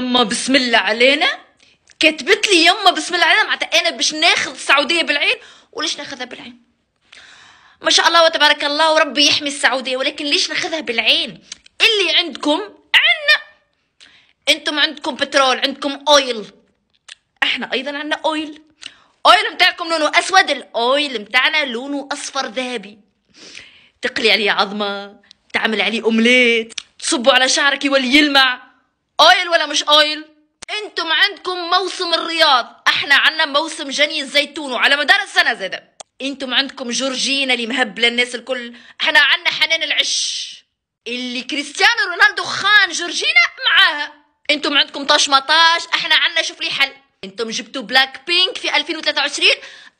يما بسم الله علينا كتبت لي يما بسم الله علينا معناتها انا باش ناخذ السعوديه بالعين وليش ناخذها بالعين ما شاء الله وتبارك الله وربي يحمي السعوديه ولكن ليش ناخذها بالعين اللي عندكم عنا انتم عندكم بترول عندكم اويل احنا ايضا عندنا اويل اويل متاعكم لونه اسود الاويل متاعنا لونه اصفر ذهبي تقلي عليه عظمه تعمل عليه اومليت تصبوا على شعرك يولي يلمع اويل ولا مش اويل انتم عندكم موسم الرياض احنا عنا موسم جني الزيتون وعلى مدار السنه زاد انتم عندكم جورجينا اللي مهبله الناس الكل احنا عنا حنان العش اللي كريستيانو رونالدو خان جورجينا معاها انتم عندكم طاش مطاش احنا عنا شوف لي حل انتم جبتوا بلاك بينك في 2023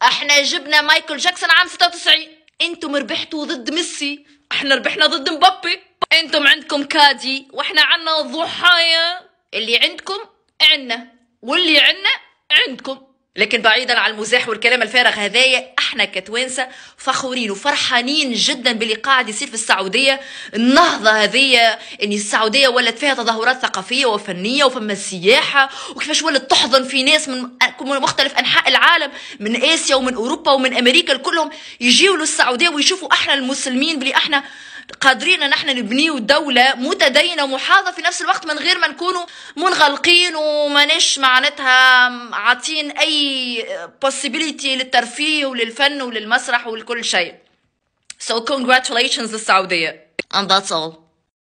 احنا جبنا مايكل جاكسون عام 96 انتم ربحتوا ضد ميسي احنا ربحنا ضد مبابي انتم عندكم كادي واحنا عنا ضحايا اللي عندكم عنا واللي عنا عندكم لكن بعيدا عن المزاح والكلام الفارغ هذايا احنا كتوانسه فخورين وفرحانين جدا باللي قاعد يصير في السعوديه النهضه هذه ان السعوديه ولات فيها تظاهرات ثقافيه وفنيه وفما السياحه وكيفاش ولت تحضن في ناس من مختلف انحاء العالم من اسيا ومن اوروبا ومن امريكا كلهم يجيوا للسعوديه ويشوفوا احنا المسلمين بلي احنا قادرين ان احنا نبنيو دولة متدينة ومحاضة في نفس الوقت من غير ما نكونوا منغلقين وماناش معناتها عاطين اي بوسيبيليتي للترفيه ولل للفن وللمسرح ولكل شيء So congratulations للسعودية and that's all